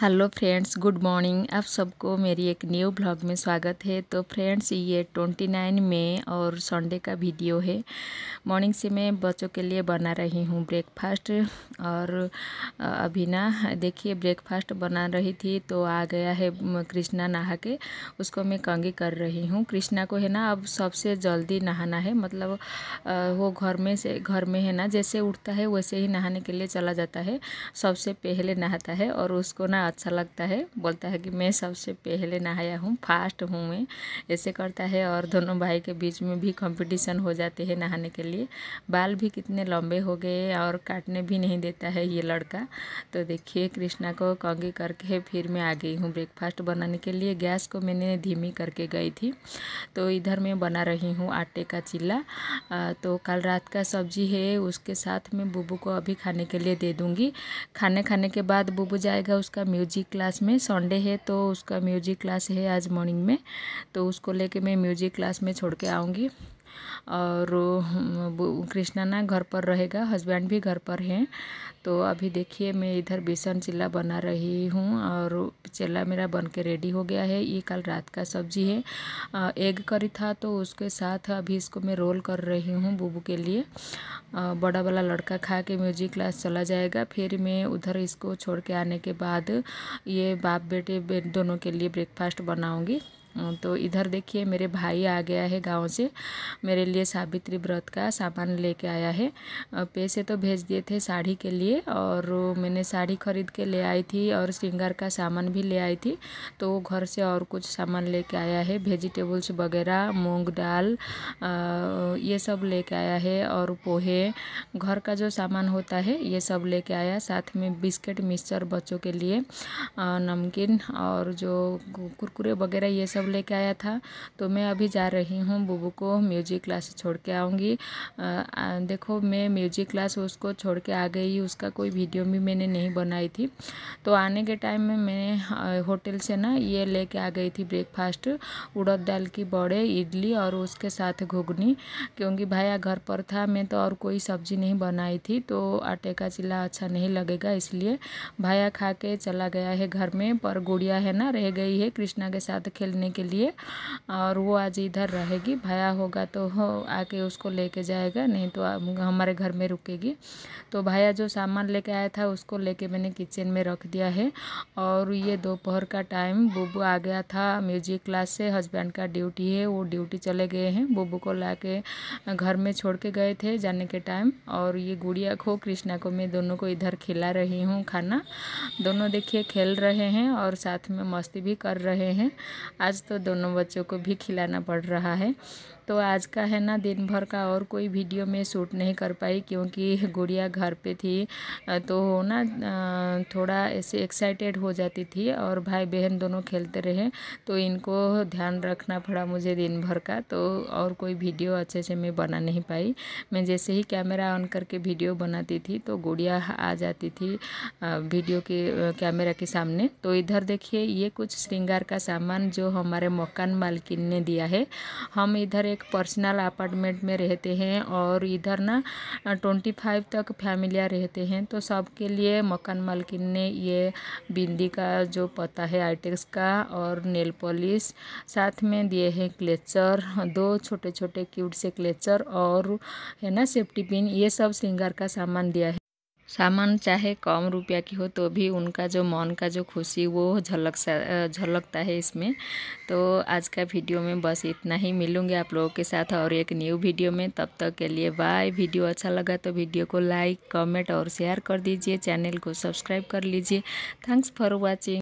hello friends good morning आप सबको मेरी एक न्यू ब्लॉग में स्वागत है तो फ्रेंड्स ये 29 मई और संडे का वीडियो है मॉर्निंग से मैं बच्चों के लिए बना रही हूँ ब्रेकफास्ट और अभी ना देखिए ब्रेकफास्ट बना रही थी तो आ गया है कृष्णा नहा के उसको मैं कंगी कर रही हूँ कृष्णा को है ना अब सबसे जल्दी नहाना है मतलब वो घर में से घर में है ना जैसे उठता है वैसे ही नहाने के लिए चला जाता है सबसे पहले नहाता है और उसको ना अच्छा लगता है बोलता है कि मैं सबसे पहले नहाया हूँ फास्ट हूँ मैं ऐसे करता है और दोनों भाई के बीच में भी कंपटीशन हो जाते हैं नहाने के लिए बाल भी कितने लंबे हो गए और काटने भी नहीं देता है ये लड़का तो देखिए कृष्णा को कंगी करके फिर मैं आ गई हूँ ब्रेकफास्ट बनाने के लिए गैस को मैंने धीमी करके गई थी तो इधर मैं बना रही हूँ आटे का चिल्ला तो कल रात का सब्जी है उसके साथ मैं बुबू को अभी खाने के लिए दे दूँगी खाने खाने के बाद बुबू जाएगा उसका म्यूजिक क्लास में संडे है तो उसका म्यूजिक क्लास है आज मॉर्निंग में तो उसको लेके मैं म्यूजिक क्लास में छोड़ के आऊँगी और हम्म, कृष्णा ना घर पर रहेगा हस्बैंड भी घर पर हैं तो अभी देखिए मैं इधर बेसन चिल्ला बना रही हूँ और चिल्ला मेरा बन के रेडी हो गया है ये कल रात का सब्जी है एग करी था तो उसके साथ अभी इसको मैं रोल कर रही हूँ बुबू के लिए बड़ा वाला लड़का खा के म्यूजिक क्लास चला जाएगा फिर मैं उधर इसको छोड़ के आने के बाद ये बाप बेटे दोनों के लिए ब्रेकफास्ट बनाऊँगी तो इधर देखिए मेरे भाई आ गया है गांव से मेरे लिए सावित्री व्रत का सामान लेके आया है पैसे तो भेज दिए थे साड़ी के लिए और मैंने साड़ी ख़रीद के ले आई थी और श्रृंगार का सामान भी ले आई थी तो घर से और कुछ सामान लेके आया है वेजिटेबल्स वगैरह मूंग दाल ये सब लेके आया है और पोहे घर का जो सामान होता है ये सब ले आया साथ में बिस्किट मिक्सचर बच्चों के लिए नमकीन और जो कुरकुरे वगैरह ये सब लेके आया था तो मैं अभी जा रही हूँ बुबू को म्यूजिक क्लास छोड़ के आऊँगी देखो मैं म्यूजिक क्लास उसको छोड़ के आ गई उसका कोई वीडियो भी मैंने नहीं बनाई थी तो आने के टाइम में मैंने होटल से ना ये लेके आ गई थी ब्रेकफास्ट उड़द दाल की बड़े इडली और उसके साथ घुगनी क्योंकि भाया घर पर था मैं तो और कोई सब्जी नहीं बनाई थी तो आटे का चिल्ला अच्छा नहीं लगेगा इसलिए भाया खा के चला गया है घर में पर गुड़िया है ना रह गई है कृष्णा के साथ खेलने करने के लिए और वो आज इधर रहेगी भया होगा तो हो आके उसको लेके जाएगा नहीं तो हमारे घर में रुकेगी तो भैया जो सामान लेके आया था उसको लेके मैंने किचन में रख दिया है और ये दोपहर का टाइम बुबू आ गया था म्यूजिक क्लास से हस्बैंड का ड्यूटी है वो ड्यूटी चले गए हैं बुबू को ला के घर में छोड़ के गए थे जाने के टाइम और ये गुड़िया को कृष्णा को मैं दोनों को इधर खिला रही हूँ खाना दोनों देखिए खेल रहे हैं और साथ में मस्ती भी कर रहे हैं आज तो दोनों बच्चों को भी खिलाना पड़ रहा है तो आज का है ना दिन भर का और कोई वीडियो में शूट नहीं कर पाई क्योंकि गुड़िया घर पे थी तो ना थोड़ा ऐसे एक्साइटेड हो जाती थी और भाई बहन दोनों खेलते रहे तो इनको ध्यान रखना पड़ा मुझे दिन भर का तो और कोई वीडियो अच्छे से मैं बना नहीं पाई मैं जैसे ही कैमरा ऑन करके वीडियो बनाती थी तो गुड़िया आ जाती थी वीडियो के कैमरा के सामने तो इधर देखिए ये कुछ श्रृंगार का सामान जो हमारे मकान मालकिन ने दिया है हम इधर एक एक पर्सनल अपार्टमेंट में रहते हैं और इधर ना ट्वेंटी फाइव तक फैमिलियाँ रहते हैं तो सबके लिए मकान मालकिन ने ये बिंदी का जो पता है आईटेक्स का और नेल पॉलिश साथ में दिए हैं क्लेचर दो छोटे छोटे क्यूट से क्लेचर और है ना सेफ्टी पिन ये सब श्रृंगार का सामान दिया है सामान चाहे कम रुपया की हो तो भी उनका जो मन का जो खुशी वो झलक झलकता है इसमें तो आज का वीडियो में बस इतना ही मिलूँगी आप लोगों के साथ और एक न्यू वीडियो में तब तक के लिए बाय वीडियो अच्छा लगा तो वीडियो को लाइक कमेंट और शेयर कर दीजिए चैनल को सब्सक्राइब कर लीजिए थैंक्स फॉर वॉचिंग